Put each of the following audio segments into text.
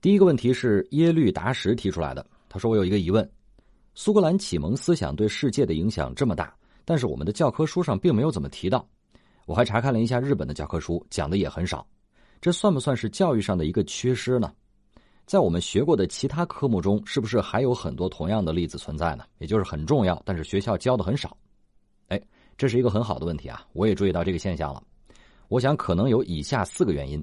第一个问题是耶律达什提出来的。他说：“我有一个疑问，苏格兰启蒙思想对世界的影响这么大，但是我们的教科书上并没有怎么提到。我还查看了一下日本的教科书，讲的也很少。这算不算是教育上的一个缺失呢？在我们学过的其他科目中，是不是还有很多同样的例子存在呢？也就是很重要，但是学校教的很少。哎，这是一个很好的问题啊！我也注意到这个现象了。我想可能有以下四个原因：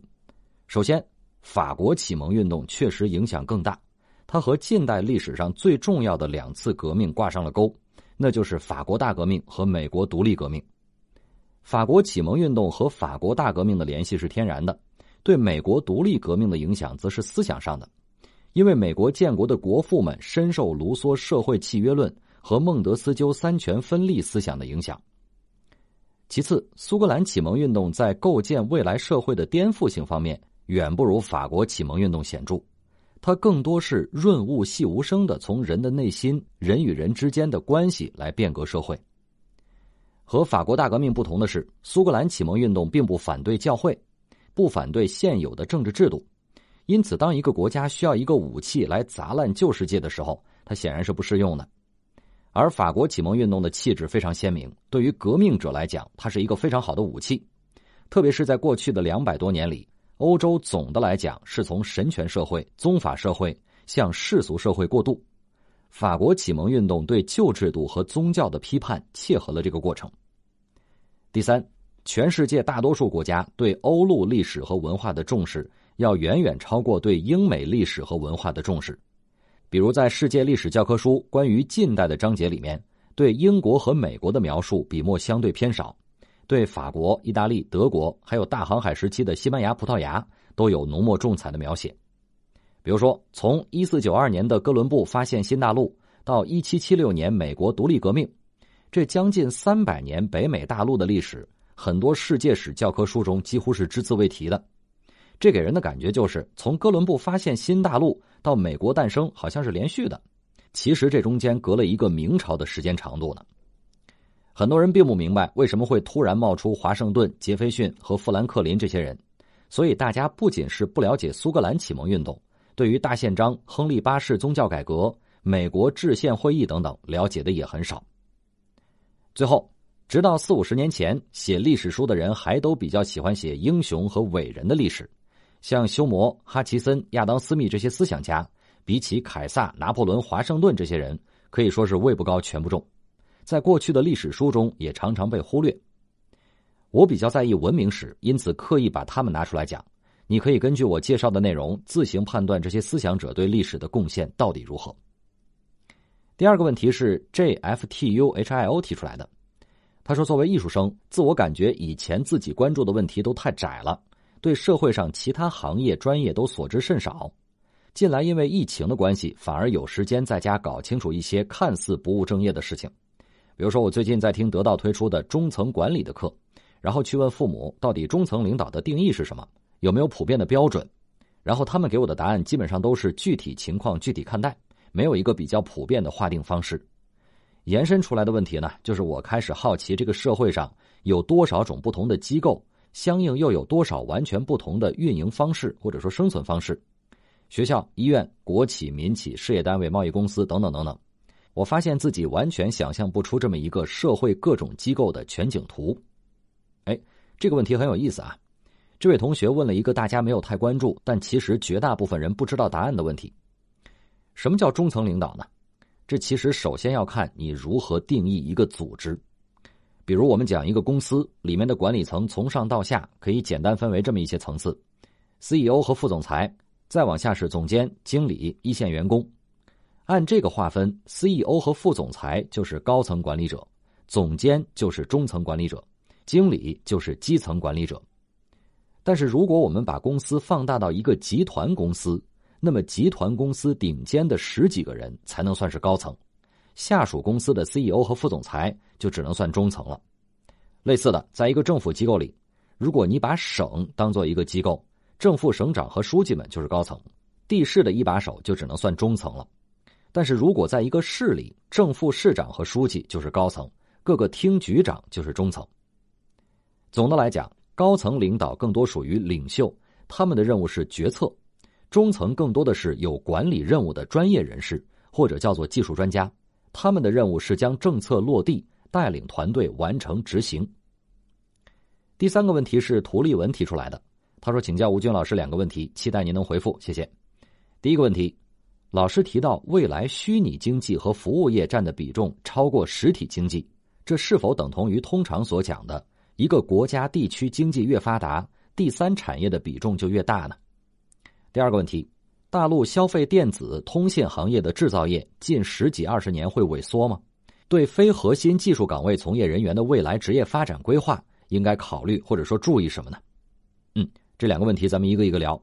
首先，法国启蒙运动确实影响更大，它和近代历史上最重要的两次革命挂上了钩，那就是法国大革命和美国独立革命。法国启蒙运动和法国大革命的联系是天然的，对美国独立革命的影响则是思想上的，因为美国建国的国父们深受卢梭社会契约论和孟德斯鸠三权分立思想的影响。其次，苏格兰启蒙运动在构建未来社会的颠覆性方面。远不如法国启蒙运动显著，它更多是润物细无声的，从人的内心、人与人之间的关系来变革社会。和法国大革命不同的是，苏格兰启蒙运动并不反对教会，不反对现有的政治制度，因此，当一个国家需要一个武器来砸烂旧世界的时候，它显然是不适用的。而法国启蒙运动的气质非常鲜明，对于革命者来讲，它是一个非常好的武器，特别是在过去的两百多年里。欧洲总的来讲是从神权社会、宗法社会向世俗社会过渡。法国启蒙运动对旧制度和宗教的批判，切合了这个过程。第三，全世界大多数国家对欧陆历史和文化的重视，要远远超过对英美历史和文化的重视。比如，在世界历史教科书关于近代的章节里面，对英国和美国的描述笔墨相对偏少。对法国、意大利、德国，还有大航海时期的西班牙、葡萄牙，都有浓墨重彩的描写。比如说，从一四九二年的哥伦布发现新大陆到一七七六年美国独立革命，这将近三百年北美大陆的历史，很多世界史教科书中几乎是只字未提的。这给人的感觉就是，从哥伦布发现新大陆到美国诞生，好像是连续的。其实这中间隔了一个明朝的时间长度呢。很多人并不明白为什么会突然冒出华盛顿、杰斐逊和富兰克林这些人，所以大家不仅是不了解苏格兰启蒙运动，对于大宪章、亨利八世宗教改革、美国制宪会议等等了解的也很少。最后，直到四五十年前，写历史书的人还都比较喜欢写英雄和伟人的历史，像休谟、哈奇森、亚当斯密这些思想家，比起凯撒、拿破仑、华盛顿这些人，可以说是位不高、权不重。在过去的历史书中也常常被忽略。我比较在意文明史，因此刻意把他们拿出来讲。你可以根据我介绍的内容自行判断这些思想者对历史的贡献到底如何。第二个问题是 J F T U H I O 提出来的。他说，作为艺术生，自我感觉以前自己关注的问题都太窄了，对社会上其他行业专业都所知甚少。近来因为疫情的关系，反而有时间在家搞清楚一些看似不务正业的事情。比如说，我最近在听得到推出的中层管理的课，然后去问父母到底中层领导的定义是什么，有没有普遍的标准？然后他们给我的答案基本上都是具体情况具体看待，没有一个比较普遍的划定方式。延伸出来的问题呢，就是我开始好奇这个社会上有多少种不同的机构，相应又有多少完全不同的运营方式或者说生存方式？学校、医院、国企、民企、事业单位、贸易公司等等等等。我发现自己完全想象不出这么一个社会各种机构的全景图。哎，这个问题很有意思啊！这位同学问了一个大家没有太关注，但其实绝大部分人不知道答案的问题：什么叫中层领导呢？这其实首先要看你如何定义一个组织。比如我们讲一个公司里面的管理层，从上到下可以简单分为这么一些层次：CEO 和副总裁，再往下是总监、经理、一线员工。按这个划分，CEO 和副总裁就是高层管理者，总监就是中层管理者，经理就是基层管理者。但是，如果我们把公司放大到一个集团公司，那么集团公司顶尖的十几个人才能算是高层，下属公司的 CEO 和副总裁就只能算中层了。类似的，在一个政府机构里，如果你把省当做一个机构，正副省长和书记们就是高层，地市的一把手就只能算中层了。但是如果在一个市里，正副市长和书记就是高层，各个厅局长就是中层。总的来讲，高层领导更多属于领袖，他们的任务是决策；中层更多的是有管理任务的专业人士，或者叫做技术专家，他们的任务是将政策落地，带领团队完成执行。第三个问题是涂立文提出来的，他说：“请教吴军老师两个问题，期待您能回复，谢谢。”第一个问题。老师提到，未来虚拟经济和服务业占的比重超过实体经济，这是否等同于通常所讲的一个国家地区经济越发达，第三产业的比重就越大呢？第二个问题，大陆消费电子、通信行业的制造业近十几二十年会萎缩吗？对非核心技术岗位从业人员的未来职业发展规划，应该考虑或者说注意什么呢？嗯，这两个问题咱们一个一个聊。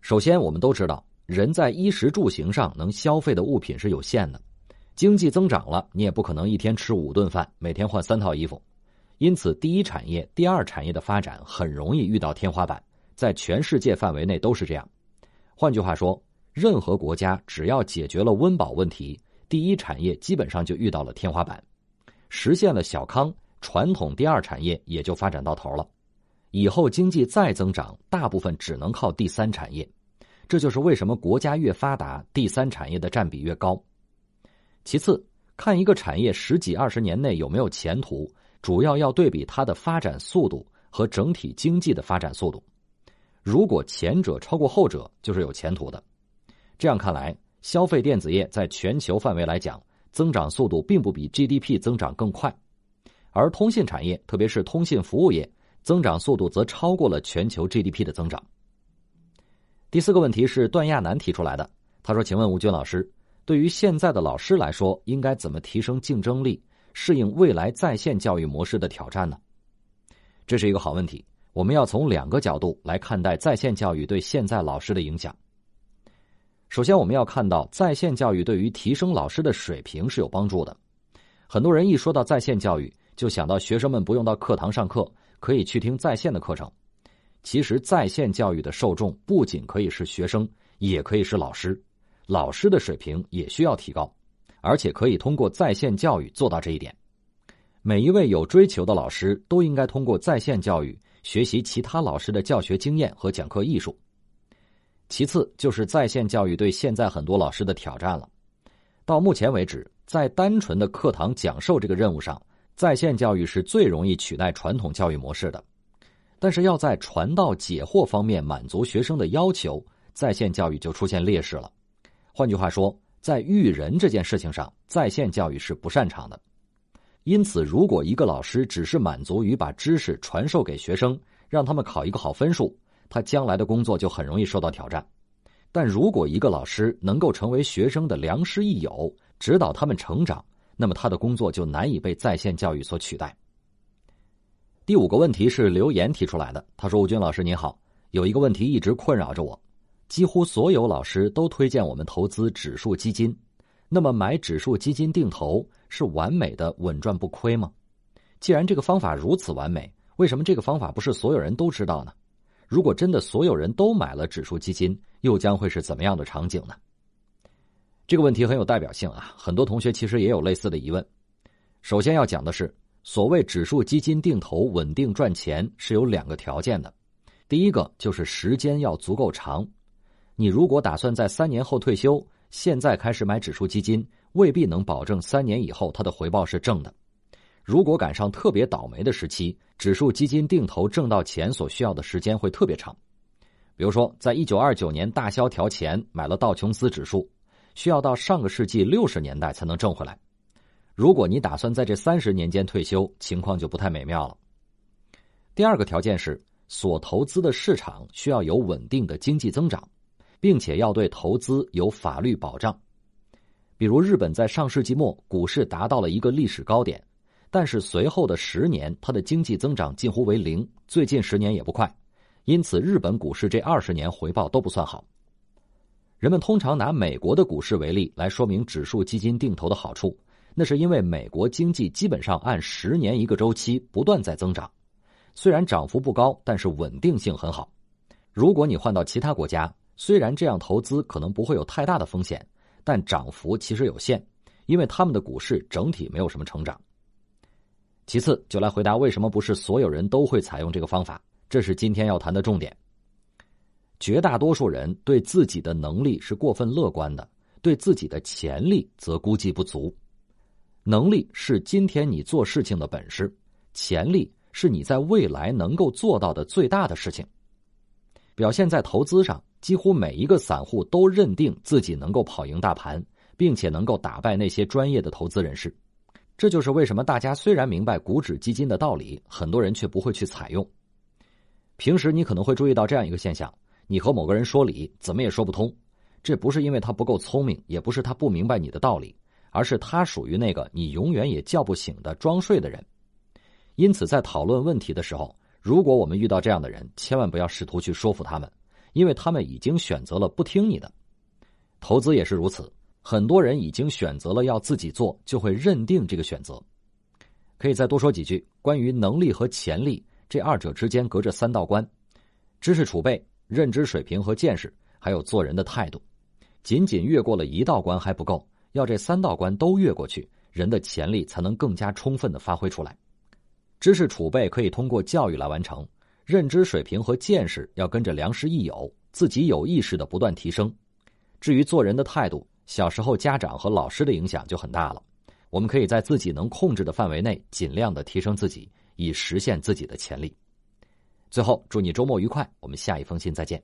首先，我们都知道。人在衣食住行上能消费的物品是有限的，经济增长了，你也不可能一天吃五顿饭，每天换三套衣服。因此，第一产业、第二产业的发展很容易遇到天花板，在全世界范围内都是这样。换句话说，任何国家只要解决了温饱问题，第一产业基本上就遇到了天花板，实现了小康，传统第二产业也就发展到头了。以后经济再增长，大部分只能靠第三产业。这就是为什么国家越发达，第三产业的占比越高。其次，看一个产业十几二十年内有没有前途，主要要对比它的发展速度和整体经济的发展速度。如果前者超过后者，就是有前途的。这样看来，消费电子业在全球范围来讲，增长速度并不比 GDP 增长更快，而通信产业，特别是通信服务业，增长速度则超过了全球 GDP 的增长。第四个问题是段亚楠提出来的。他说：“请问吴军老师，对于现在的老师来说，应该怎么提升竞争力，适应未来在线教育模式的挑战呢？”这是一个好问题。我们要从两个角度来看待在线教育对现在老师的影响。首先，我们要看到在线教育对于提升老师的水平是有帮助的。很多人一说到在线教育，就想到学生们不用到课堂上课，可以去听在线的课程。其实，在线教育的受众不仅可以是学生，也可以是老师。老师的水平也需要提高，而且可以通过在线教育做到这一点。每一位有追求的老师都应该通过在线教育学习其他老师的教学经验和讲课艺术。其次，就是在线教育对现在很多老师的挑战了。到目前为止，在单纯的课堂讲授这个任务上，在线教育是最容易取代传统教育模式的。但是要在传道解惑方面满足学生的要求，在线教育就出现劣势了。换句话说，在育人这件事情上，在线教育是不擅长的。因此，如果一个老师只是满足于把知识传授给学生，让他们考一个好分数，他将来的工作就很容易受到挑战。但如果一个老师能够成为学生的良师益友，指导他们成长，那么他的工作就难以被在线教育所取代。第五个问题是刘岩提出来的。他说：“吴军老师您好，有一个问题一直困扰着我，几乎所有老师都推荐我们投资指数基金。那么买指数基金定投是完美的稳赚不亏吗？既然这个方法如此完美，为什么这个方法不是所有人都知道呢？如果真的所有人都买了指数基金，又将会是怎么样的场景呢？”这个问题很有代表性啊，很多同学其实也有类似的疑问。首先要讲的是。所谓指数基金定投稳定赚钱是有两个条件的，第一个就是时间要足够长。你如果打算在三年后退休，现在开始买指数基金，未必能保证三年以后它的回报是正的。如果赶上特别倒霉的时期，指数基金定投挣到钱所需要的时间会特别长。比如说，在一九二九年大萧条前买了道琼斯指数，需要到上个世纪六十年代才能挣回来。如果你打算在这三十年间退休，情况就不太美妙了。第二个条件是，所投资的市场需要有稳定的经济增长，并且要对投资有法律保障。比如日本在上世纪末股市达到了一个历史高点，但是随后的十年它的经济增长近乎为零，最近十年也不快，因此日本股市这二十年回报都不算好。人们通常拿美国的股市为例来说明指数基金定投的好处。那是因为美国经济基本上按十年一个周期不断在增长，虽然涨幅不高，但是稳定性很好。如果你换到其他国家，虽然这样投资可能不会有太大的风险，但涨幅其实有限，因为他们的股市整体没有什么成长。其次，就来回答为什么不是所有人都会采用这个方法，这是今天要谈的重点。绝大多数人对自己的能力是过分乐观的，对自己的潜力则估计不足。能力是今天你做事情的本事，潜力是你在未来能够做到的最大的事情。表现在投资上，几乎每一个散户都认定自己能够跑赢大盘，并且能够打败那些专业的投资人士。这就是为什么大家虽然明白股指基金的道理，很多人却不会去采用。平时你可能会注意到这样一个现象：你和某个人说理，怎么也说不通。这不是因为他不够聪明，也不是他不明白你的道理。而是他属于那个你永远也叫不醒的装睡的人，因此在讨论问题的时候，如果我们遇到这样的人，千万不要试图去说服他们，因为他们已经选择了不听你的。投资也是如此，很多人已经选择了要自己做，就会认定这个选择。可以再多说几句关于能力和潜力这二者之间隔着三道关：知识储备、认知水平和见识，还有做人的态度。仅仅越过了一道关还不够。要这三道关都越过去，人的潜力才能更加充分的发挥出来。知识储备可以通过教育来完成，认知水平和见识要跟着良师益友，自己有意识的不断提升。至于做人的态度，小时候家长和老师的影响就很大了。我们可以在自己能控制的范围内，尽量的提升自己，以实现自己的潜力。最后，祝你周末愉快，我们下一封信再见。